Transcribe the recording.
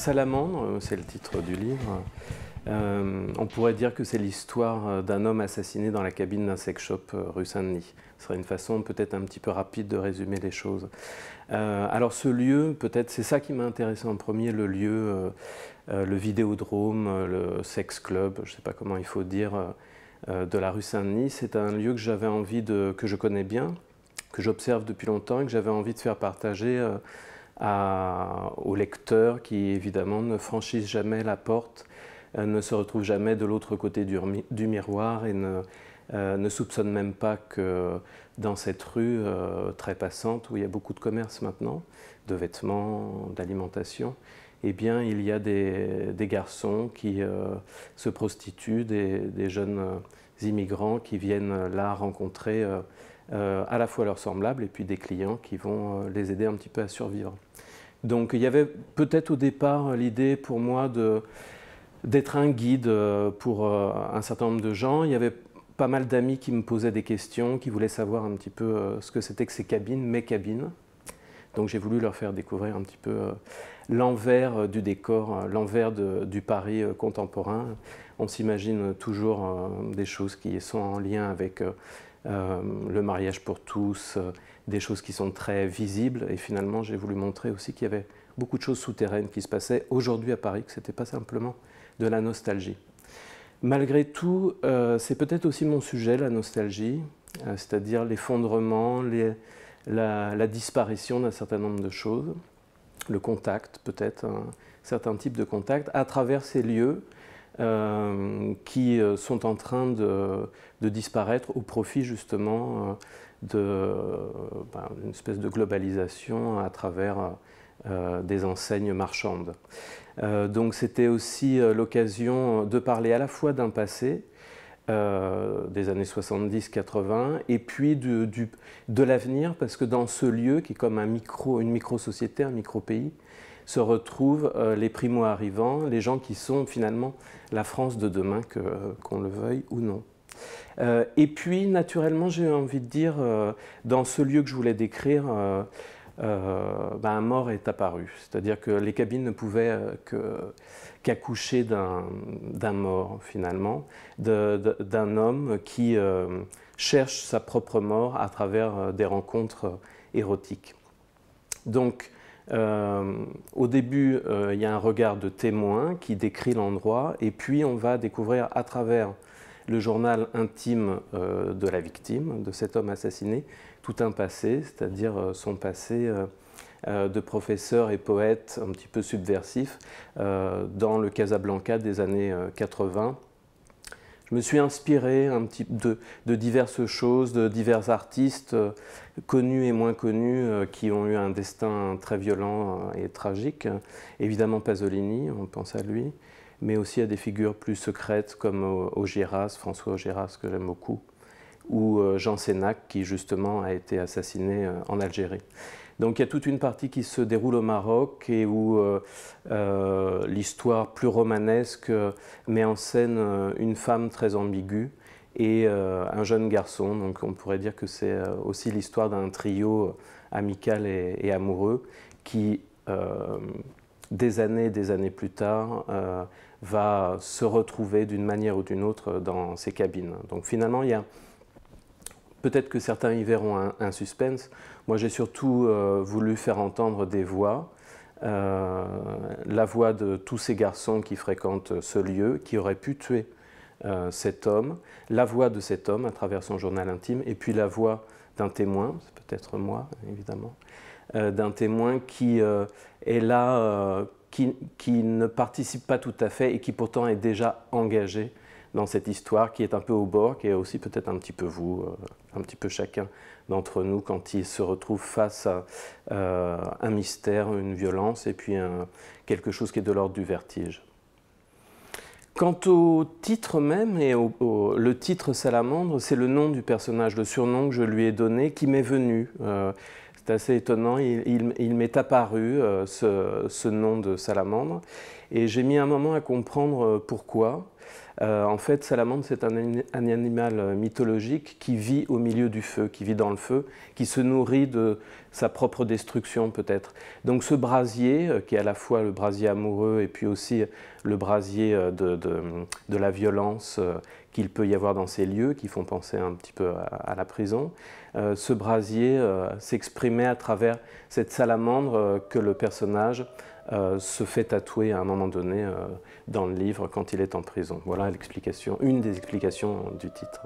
Salamandre, euh, c'est le titre du livre. Euh, on pourrait dire que c'est l'histoire euh, d'un homme assassiné dans la cabine d'un sex shop rue Saint-Denis. Ce serait une façon peut-être un petit peu rapide de résumer les choses. alors ce lieu, peut-être c'est ça qui m'a intéressé en premier, le lieu, le vidéodrome, le sex club, je ne sais pas comment il faut dire, de la rue Saint-Denis. C'est un lieu que j'avais envie de, que je connais bien, que j'observe depuis longtemps et que j'avais envie de faire partager à, aux lecteurs qui évidemment ne franchissent jamais la porte, euh, ne se retrouvent jamais de l'autre côté du, miroir et ne, euh, soupçonnent même pas que dans cette rue euh, très passante où il y a beaucoup de commerce maintenant, de vêtements, d'alimentation, eh bien, il y a des, garçons qui se prostituent, des, des, jeunes immigrants qui viennent là rencontrer euh, à la fois leurs semblables et puis des clients qui vont euh, les aider un petit peu à survivre. Donc il y avait peut-être au départ euh, l'idée pour moi de d'être un guide pour un certain nombre de gens. Il y avait pas mal d'amis qui me posaient des questions, qui voulaient savoir un petit peu ce que c'était que ces cabines, mes cabines. Donc j'ai voulu leur faire découvrir un petit peu l'envers du décor, l'envers du Paris contemporain. On s'imagine toujours des choses qui sont en lien avec euh, le mariage pour tous, euh, des choses qui sont très visibles. Et finalement, j'ai voulu montrer aussi qu'il y avait beaucoup de choses souterraines qui se passaient aujourd'hui à Paris, que ce n'était pas simplement de la nostalgie. Malgré tout, euh, c'est peut-être aussi mon sujet, la nostalgie, c'est-à-dire l'effondrement, la, la, disparition d'un certain nombre de choses, le contact peut-être, un certain type de contact, à travers ces lieux qui euh, sont en train de, disparaître au profit justement euh, d'une euh, ben, espèce de globalisation à travers des enseignes marchandes. donc c'était aussi l'occasion de parler à la fois d'un passé, des années 70-80, et puis de l'avenir, parce que dans ce lieu qui est comme un micro, une micro-société, un micro-pays, se retrouvent euh, les primo-arrivants, les gens qui sont finalement la France de demain, euh, qu'on le veuille ou non. Euh, et puis, naturellement, j'ai envie de dire, dans ce lieu que je voulais décrire, bah, un mort est apparu. C'est-à-dire que les cabines ne pouvaient qu'accoucher d'un mort, finalement, d'un homme qui cherche sa propre mort à travers des rencontres érotiques. Donc, euh, au début, euh, il y a un regard de témoin qui décrit l'endroit, et puis on va découvrir à travers le journal intime euh, de la victime, de cet homme assassiné, tout un passé, c'est-à-dire son passé de professeur et poète un petit peu subversif dans le Casablanca des années 80 je me suis inspiré de, diverses choses, de divers artistes euh, connus et moins connus euh, qui ont eu un destin très violent euh, et tragique. Évidemment Pasolini, on pense à lui, mais aussi à des figures plus secrètes comme Augiras, François Augiras que j'aime beaucoup, ou Jean Sénac qui justement a été assassiné en Algérie. Donc il y a toute une partie qui se déroule au Maroc et où euh, euh, l'histoire plus romanesque euh, met en scène une femme très ambiguë et un jeune garçon. Donc on pourrait dire que c'est aussi l'histoire d'un trio amical et, amoureux qui, des années et des années plus tard, va se retrouver d'une manière ou d'une autre dans ces cabines. Donc finalement, il y a peut-être que certains y verront un, suspense. Moi, j'ai surtout euh, voulu faire entendre des voix. Euh, la voix de tous ces garçons qui fréquentent ce lieu, qui auraient pu tuer euh, cet homme, la voix de cet homme à travers son journal intime, et puis la voix d'un témoin, c'est peut-être moi évidemment, d'un témoin qui est là, qui, ne participe pas tout à fait et qui pourtant est déjà engagé dans cette histoire qui est un peu au bord, qui est aussi peut-être un petit peu vous, euh, un petit peu chacun d'entre nous quand il se retrouve face à euh, un mystère, une violence et puis quelque chose qui est de l'ordre du vertige. Quant au titre même, et au, le titre Salamandre, c'est le nom du personnage, le surnom que je lui ai donné, qui m'est venu. Euh, c'est assez étonnant. Il, m'est apparu euh, ce, nom de salamandre et j'ai mis un moment à comprendre euh, pourquoi. Euh, en fait, salamandre, c'est un, animal mythologique qui vit au milieu du feu, qui vit dans le feu, qui se nourrit de sa propre destruction peut-être. Donc ce brasier, qui est à la fois le brasier amoureux et puis aussi le brasier de, de la violence qu'il peut y avoir dans ces lieux qui font penser un petit peu à, la prison. Euh, ce brasier euh, s'exprimait à travers cette salamandre euh, que le personnage se fait tatouer à un moment donné dans le livre quand il est en prison. Voilà l'explication, une des explications du titre.